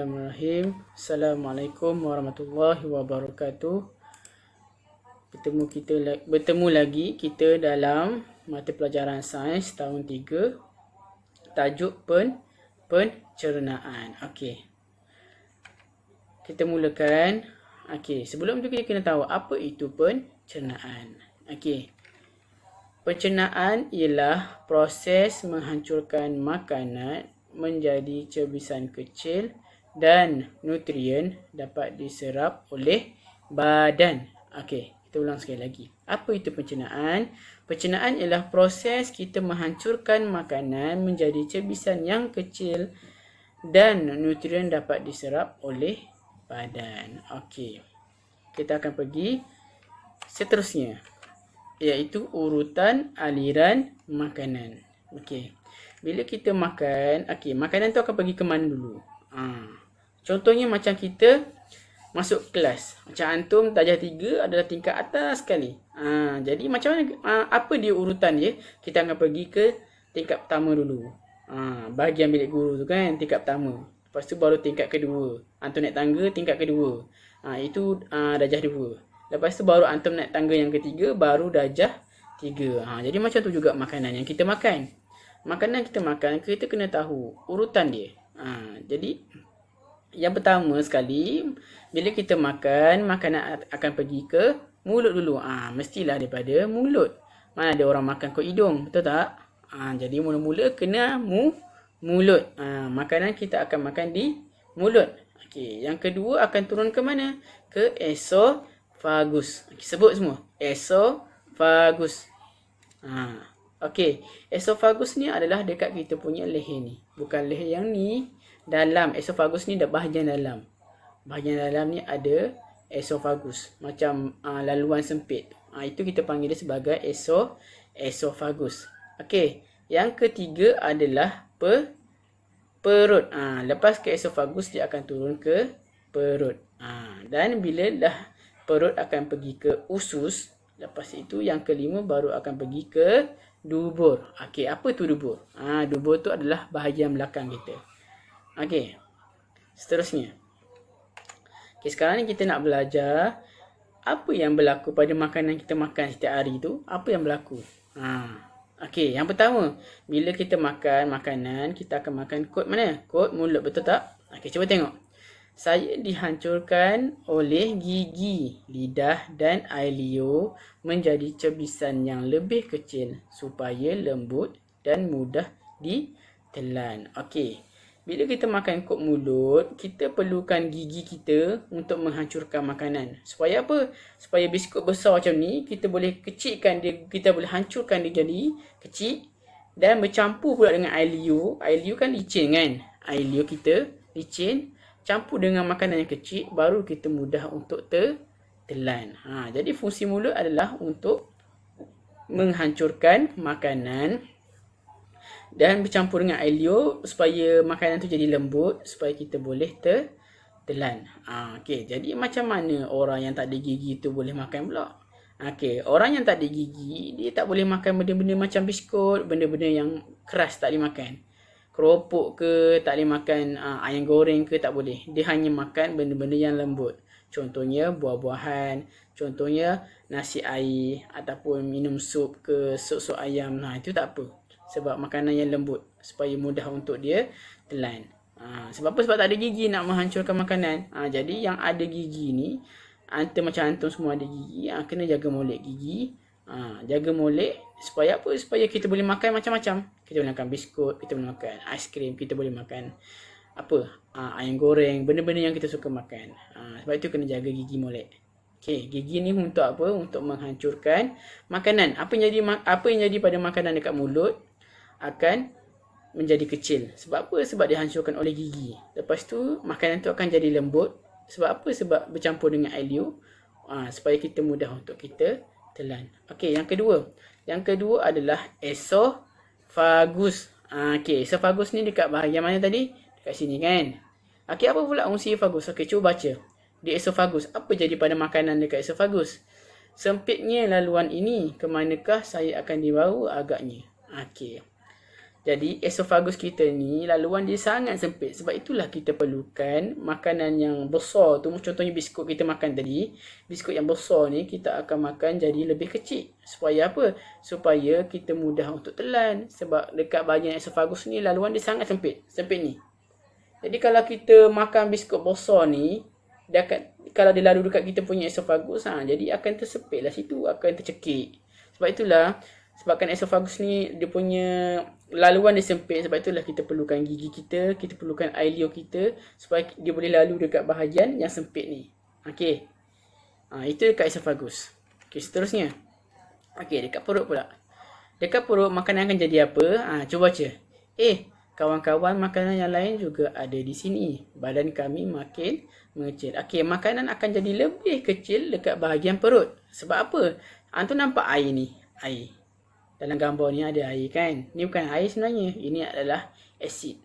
Bismillahirrahmanirrahim. Assalamualaikum warahmatullahi wabarakatuh. Bertemu kita bertemu lagi kita dalam mata pelajaran sains tahun 3 tajuk pen pencernaan. Okey. Kita mulakan. Okey, sebelum tu kita kena tahu apa itu pencernaan. Okey. Pencernaan ialah proses menghancurkan makanan menjadi cebisan kecil dan nutrien dapat diserap oleh badan. Okey, kita ulang sekali lagi. Apa itu pencernaan? Pencernaan ialah proses kita menghancurkan makanan menjadi cebisan yang kecil dan nutrien dapat diserap oleh badan. Okey. Kita akan pergi seterusnya iaitu urutan aliran makanan. Okey. Bila kita makan, okey, makanan tu akan pergi ke mana dulu? Ha. Contohnya macam kita masuk kelas. Macam antum tajah tiga adalah tingkat atas sekali. Ha. Jadi macam mana, ha. apa dia urutan dia? Kita akan pergi ke tingkat pertama dulu. Ha. Bahagian bilik guru tu kan, tingkat pertama. Lepas tu baru tingkat kedua. Antum naik tangga tingkat kedua. Ha. Itu ha, dajah dua. Lepas tu baru antum naik tangga yang ketiga, baru dajah tiga. Ha. Jadi macam tu juga makanan yang kita makan. Makanan kita makan, kita kena tahu urutan dia. Ha, jadi yang pertama sekali bila kita makan makanan akan pergi ke mulut dulu. Ah ha, mestilah daripada mulut. Mana ada orang makan ke hidung, betul tak? Ha, jadi mula-mula kena mu mulut. Ha, makanan kita akan makan di mulut. Okey, yang kedua akan turun ke mana? Ke esofagus. Okay, sebut semua. Esofagus. Ah Okey, esophagus ni adalah dekat kita punya leher ni. Bukan leher yang ni, dalam esophagus ni ada bahagian dalam. Bahagian dalam ni ada esophagus macam uh, laluan sempit. uh, itu kita panggil dia sebagai eso esophagus. Okey, yang ketiga adalah pe perut. Ah uh, lepas ke esophagus dia akan turun ke perut. Ah uh, dan bila dah perut akan pergi ke usus, Lepas itu yang kelima baru akan pergi ke dubur. Okey, apa tu dubur? Ah, ha, dubur tu adalah bahagian belakang kita. Okey. Seterusnya. Okey, sekarang ni kita nak belajar apa yang berlaku pada makanan kita makan setiap hari tu? Apa yang berlaku? Ha. Okey, yang pertama, bila kita makan makanan, kita akan makan kod mana? Kod mulut betul tak? Okey, cuba tengok saya dihancurkan oleh gigi, lidah dan ailio menjadi cebisan yang lebih kecil supaya lembut dan mudah ditelan. Okey. Bila kita makan kok mulut, kita perlukan gigi kita untuk menghancurkan makanan. Supaya apa? Supaya biskut besar macam ni, kita boleh kecilkan dia, kita boleh hancurkan dia jadi kecil dan bercampur pula dengan ailio. Ailio kan licin kan? Ailio kita licin campur dengan makanan yang kecil baru kita mudah untuk tertelan. Ha jadi fungsi mulut adalah untuk menghancurkan makanan dan bercampur dengan air liur supaya makanan tu jadi lembut supaya kita boleh tertelan. Ha okey jadi macam mana orang yang tak ada gigi tu boleh makan pula? Ha, okay, orang yang tak ada gigi dia tak boleh makan benda-benda macam biskut, benda-benda yang keras tak dimakan. makan keropok ke, tak boleh makan uh, ayam goreng ke, tak boleh. Dia hanya makan benda-benda yang lembut. Contohnya buah-buahan, contohnya nasi air ataupun minum sup ke, sup-sup ayam. Nah, itu tak apa. Sebab makanan yang lembut supaya mudah untuk dia telan. Ha, sebab apa? Sebab tak ada gigi nak menghancurkan makanan. Ha, jadi yang ada gigi ni, antum macam antum semua ada gigi, ha, kena jaga molek gigi. Ha, jaga mulut supaya apa? Supaya kita boleh makan macam-macam. Kita boleh makan biskut, kita boleh makan aiskrim, kita boleh makan apa? Ha, ayam goreng, benda-benda yang kita suka makan. Ha, sebab itu kena jaga gigi mulut. Okey, gigi ni untuk apa? Untuk menghancurkan makanan. Apa yang jadi apa yang jadi pada makanan dekat mulut akan menjadi kecil. Sebab apa? Sebab dihancurkan oleh gigi. Lepas tu makanan tu akan jadi lembut. Sebab apa? Sebab bercampur dengan air liur. Ha, supaya kita mudah untuk kita telan. Okey, yang kedua. Yang kedua adalah esophagus. Ha, Okey, esophagus ni dekat bahagian mana tadi? Dekat sini kan? Okey, apa pula fungsi esophagus? Okey, cuba baca. Di esophagus, apa jadi pada makanan dekat esophagus? Sempitnya laluan ini, ke manakah saya akan dibawa agaknya? Okey. Jadi esofagus kita ni laluan dia sangat sempit. Sebab itulah kita perlukan makanan yang besar tu. Contohnya biskut kita makan tadi. Biskut yang besar ni kita akan makan jadi lebih kecil. Supaya apa? Supaya kita mudah untuk telan. Sebab dekat bahagian esofagus ni laluan dia sangat sempit. Sempit ni. Jadi kalau kita makan biskut besar ni. Dekat, kalau dia lalu dekat kita punya esofagus. Ha, jadi akan tersepit lah situ. Akan tercekik. Sebab itulah Sebabkan esophagus ni dia punya laluan dia sempit sebab itulah kita perlukan gigi kita, kita perlukan ileo kita supaya dia boleh lalu dekat bahagian yang sempit ni. Okey. Ha, itu dekat esophagus. Okey, seterusnya. Okey, dekat perut pula. Dekat perut makanan akan jadi apa? Ha, cuba baca. Eh, kawan-kawan makanan yang lain juga ada di sini. Badan kami makin mengecil. Okey, makanan akan jadi lebih kecil dekat bahagian perut. Sebab apa? Antu ha, nampak air ni. Air dalam gambar ni ada air kan ni bukan air sebenarnya ini adalah asid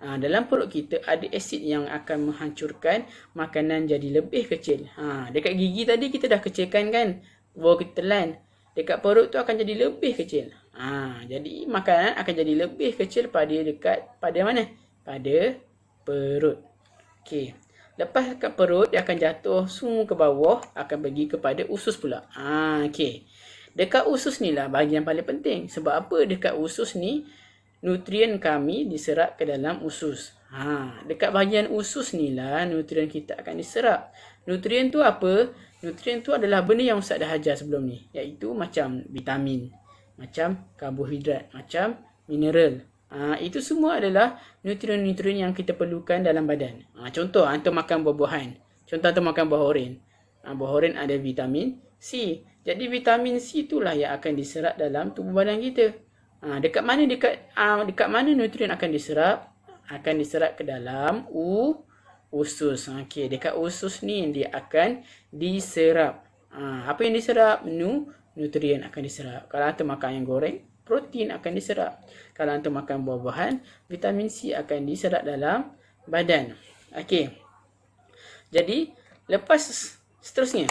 ha, dalam perut kita ada asid yang akan menghancurkan makanan jadi lebih kecil ha, dekat gigi tadi kita dah kecilkan kan bawa kita telan dekat perut tu akan jadi lebih kecil ha, jadi makanan akan jadi lebih kecil pada dekat pada mana pada perut Okey. Lepas dekat perut dia akan jatuh semua ke bawah akan bagi kepada usus pula. ha, okey. Dekat usus ni lah bahagian paling penting. Sebab apa dekat usus ni, nutrien kami diserap ke dalam usus. Ha, dekat bahagian usus ni lah nutrien kita akan diserap. Nutrien tu apa? Nutrien tu adalah benda yang Ustaz dah ajar sebelum ni. Iaitu macam vitamin, macam karbohidrat, macam mineral. Ha, itu semua adalah nutrien-nutrien yang kita perlukan dalam badan. Ha, contoh, antum makan buah-buahan. Contoh, antum makan buah oren. Ha, buah oren ada vitamin C. Jadi vitamin C itulah yang akan diserap dalam tubuh badan kita. Ha, dekat mana dekat uh, dekat mana nutrien akan diserap? Akan diserap ke dalam u usus. Okey, dekat usus ni dia akan diserap. Ha, apa yang diserap? Nu nutrien akan diserap. Kalau antum makan yang goreng, protein akan diserap. Kalau antum makan buah-buahan, vitamin C akan diserap dalam badan. Okey. Jadi, lepas seterusnya,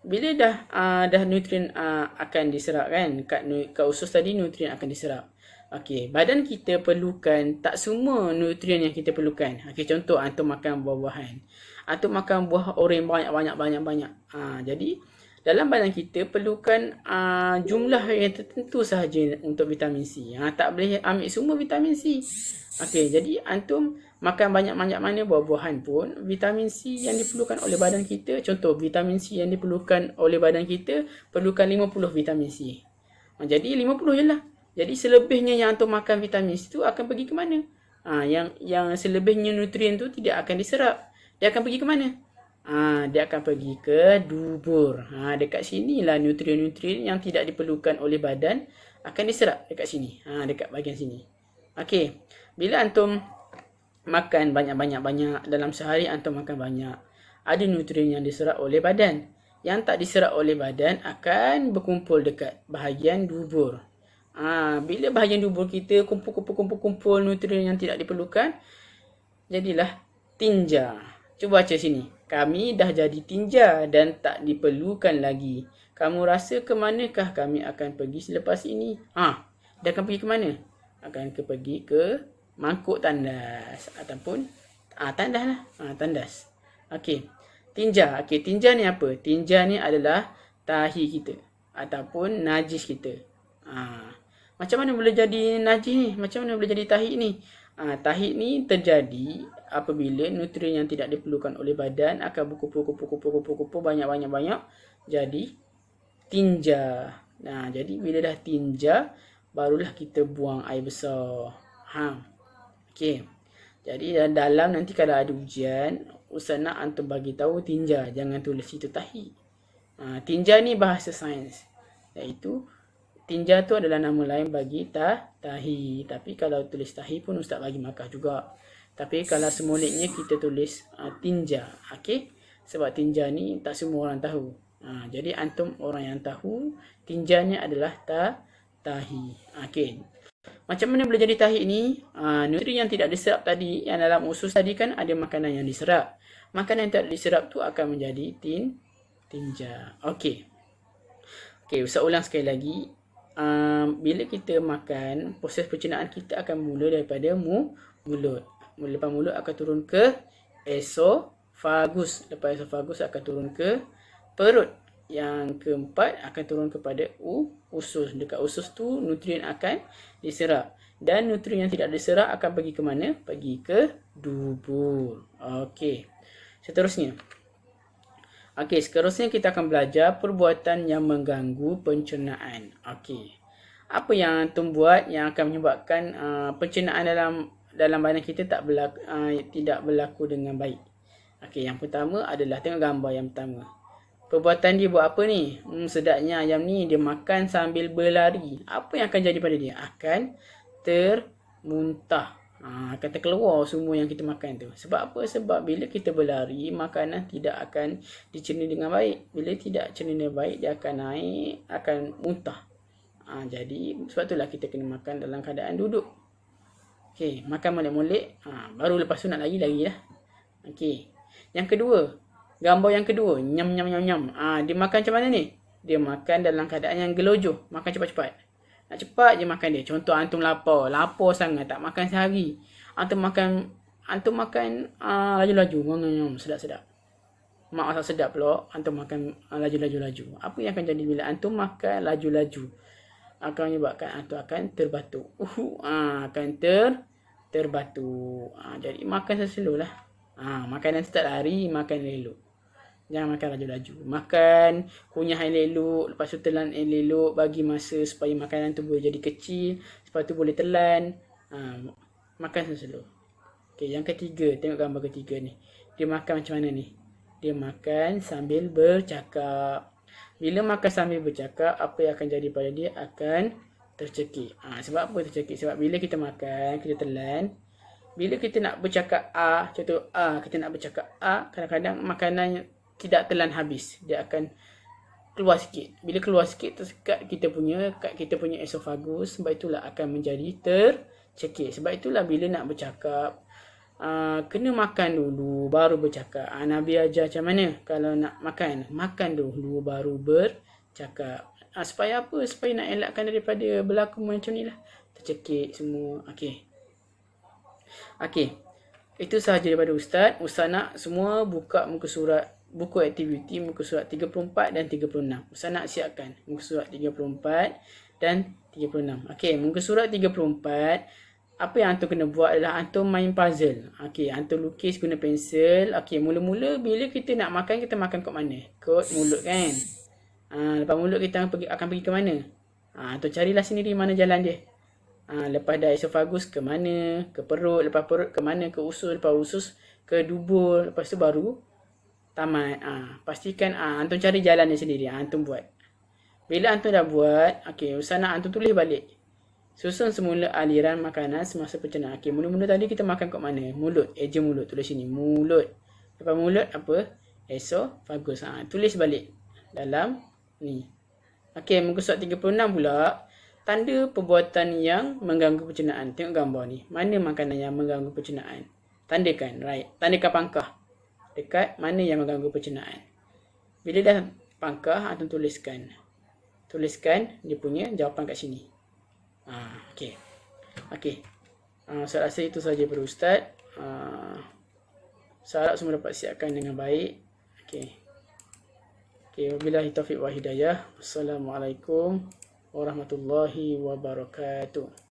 bila dah uh, dah nutrien uh, akan diserap kan kat kat usus tadi nutrien akan diserap. Okey, badan kita perlukan tak semua nutrien yang kita perlukan. Okey, contoh antum ah, makan buah-buahan. Antum makan buah oren banyak-banyak banyak-banyak. Ah, uh, jadi dalam badan kita perlukan uh, jumlah yang tertentu sahaja untuk vitamin C. Ha, tak boleh ambil semua vitamin C. Okey, jadi antum makan banyak-banyak mana buah-buahan pun, vitamin C yang diperlukan oleh badan kita, contoh vitamin C yang diperlukan oleh badan kita, perlukan 50 vitamin C. Ha, jadi 50 je lah. Jadi selebihnya yang antum makan vitamin C tu akan pergi ke mana? Ha, yang yang selebihnya nutrien tu tidak akan diserap. Dia akan pergi ke mana? ha, dia akan pergi ke dubur. Ha, dekat sini lah nutrien-nutrien yang tidak diperlukan oleh badan akan diserap dekat sini. Ha, dekat bahagian sini. Okey, bila antum makan banyak-banyak-banyak dalam sehari antum makan banyak. Ada nutrien yang diserap oleh badan. Yang tak diserap oleh badan akan berkumpul dekat bahagian dubur. Ha, bila bahagian dubur kita kumpul-kumpul-kumpul-kumpul nutrien yang tidak diperlukan, jadilah tinja. Cuba baca sini. Kami dah jadi tinja dan tak diperlukan lagi. Kamu rasa ke manakah kami akan pergi selepas ini? Ha, dia akan pergi ke mana? Akan ke pergi ke mangkuk tandas ataupun ah ha, tandas lah. Ha, tandas. Okey. Tinja. Okey, tinja ni apa? Tinja ni adalah tahi kita ataupun najis kita. Ha. Macam mana boleh jadi najis ni? Macam mana boleh jadi tahi ni? Ha, tahi ni terjadi apabila nutrien yang tidak diperlukan oleh badan akan berkumpul-kumpul-kumpul-kumpul-kumpul banyak-banyak-banyak jadi tinja. Nah, jadi bila dah tinja barulah kita buang air besar. Ha. Okey. Jadi dalam nanti kalau ada ujian, usah nak antum bagi tahu tinja, jangan tulis situ tahi. Ha, tinja ni bahasa sains. Yaitu tinja tu adalah nama lain bagi ta tahi. Tapi kalau tulis tahi pun ustaz bagi markah juga. Tapi kalau semuliknya kita tulis uh, tinja, okey? Sebab tinja ni tak semua orang tahu. Uh, jadi antum orang yang tahu tinjanya adalah ta tahi. Okey. Macam mana boleh jadi tahi ni? Uh, ah, nutrien yang tidak diserap tadi yang dalam usus tadi kan ada makanan yang diserap. Makanan yang tak diserap tu akan menjadi tin tinja. Okey. Okey, saya ulang sekali lagi. Um, bila kita makan, proses pencernaan kita akan mula daripada mu mulut lepas mulut akan turun ke esofagus. Lepas esofagus akan turun ke perut. Yang keempat akan turun kepada usus. Dekat usus tu nutrien akan diserap. Dan nutrien yang tidak diserap akan pergi ke mana? Pergi ke dubur. Okey. Seterusnya. Okey, seterusnya kita akan belajar perbuatan yang mengganggu pencernaan. Okey. Apa yang antum buat yang akan menyebabkan uh, pencernaan dalam dalam badan kita tak berlaku, uh, tidak berlaku dengan baik. Okey, yang pertama adalah tengok gambar yang pertama. Perbuatan dia buat apa ni? Hmm, sedapnya ayam ni dia makan sambil berlari. Apa yang akan jadi pada dia? Akan termuntah. Ha, akan terkeluar semua yang kita makan tu. Sebab apa? Sebab bila kita berlari, makanan tidak akan dicerni dengan baik. Bila tidak cerni dengan baik, dia akan naik, akan muntah. Ha, jadi, sebab itulah kita kena makan dalam keadaan duduk. Okey, makan molek-molek. Ha, baru lepas tu nak lari, lari lah. Okey. Yang kedua. Gambar yang kedua. Nyam, nyam, nyam, nyam. Ha, dia makan macam mana ni? Dia makan dalam keadaan yang gelojoh. Makan cepat-cepat. Nak cepat je makan dia. Contoh antum lapar. Lapar sangat. Tak makan sehari. Antum makan... Antum makan uh, laju-laju. Sedap-sedap. Mak asal sedap pula. Antum makan uh, laju-laju-laju. Apa yang akan jadi bila antum makan laju-laju? akan menyebabkan antum akan terbatuk. Uhu, ha, akan ter terbatu Ha, jadi makan slow lah. Ha, makanan start hari, makan elok. Jangan makan laju-laju. Makan kunyah yang elok, lepas tu telan yang elok, bagi masa supaya makanan tu boleh jadi kecil, supaya tu boleh telan. Ha, makan slow. Okay, yang ketiga, tengok gambar ketiga ni. Dia makan macam mana ni? Dia makan sambil bercakap. Bila makan sambil bercakap, apa yang akan jadi pada dia akan tercekik. Ha, sebab apa tercekik? Sebab bila kita makan, kita telan, bila kita nak bercakap A, contoh A, kita nak bercakap A, kadang-kadang makanan tidak telan habis. Dia akan keluar sikit. Bila keluar sikit, tersekat kita punya, kat kita punya esofagus, sebab itulah akan menjadi tercekik. Sebab itulah bila nak bercakap, Uh, kena makan dulu baru bercakap uh, Nabi ajar macam mana kalau nak makan Makan dulu baru bercakap ha, supaya apa? Supaya nak elakkan daripada berlaku macam ni lah. Tercekik semua. Okay, okay, Itu sahaja daripada Ustaz. Ustaz nak semua buka muka surat buku aktiviti muka surat 34 dan 36. Ustaz nak siapkan muka surat 34 dan 36. Okey, muka surat 34 apa yang antum kena buat adalah antum main puzzle. Okey, antum lukis guna pensel. Okey, mula-mula bila kita nak makan kita makan kat mana? Kat mulut kan? Ha, lepas mulut kita akan pergi, akan pergi ke mana? Ha, tu carilah sendiri mana jalan dia. Ha, lepas dah esofagus ke mana? Ke perut. Lepas perut ke mana? Ke usus. Lepas usus ke dubur. Lepas tu baru tamat. Ha, pastikan ha, antum cari jalan dia sendiri. Ha, antum buat. Bila antum dah buat, okay, usaha nak antum tulis balik. Susun semula aliran makanan semasa pencernaan. Okay, Mulut-mulut tadi kita makan kat mana? Mulut. Eja eh, mulut. Tulis sini. Mulut. Lepas mulut apa? Esofagus. Ha, tulis balik dalam ni. Okey, muka surat 36 pula. Tanda perbuatan yang mengganggu pencernaan. Tengok gambar ni. Mana makanan yang mengganggu pencernaan? Tandakan, right. Tandakan pangkah. Dekat mana yang mengganggu pencernaan. Bila dah pangkah, Antum ah, tuliskan. Tuliskan dia punya jawapan kat sini. Ha, okey. Okey. Ha, saya rasa itu sahaja pada Ustaz. Ha, saya harap semua dapat siapkan dengan baik. Okey. Okay, wabillahi taufiq wa hidayah. Assalamualaikum warahmatullahi wabarakatuh.